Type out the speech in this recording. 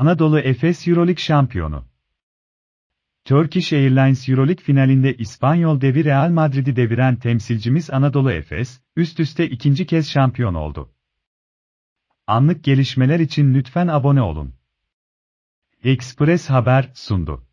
Anadolu Efes Euroleague şampiyonu. Turkish Airlines Euroleague finalinde İspanyol devi Real Madrid'i deviren temsilcimiz Anadolu Efes, üst üste ikinci kez şampiyon oldu. Anlık gelişmeler için lütfen abone olun. Express Haber sundu.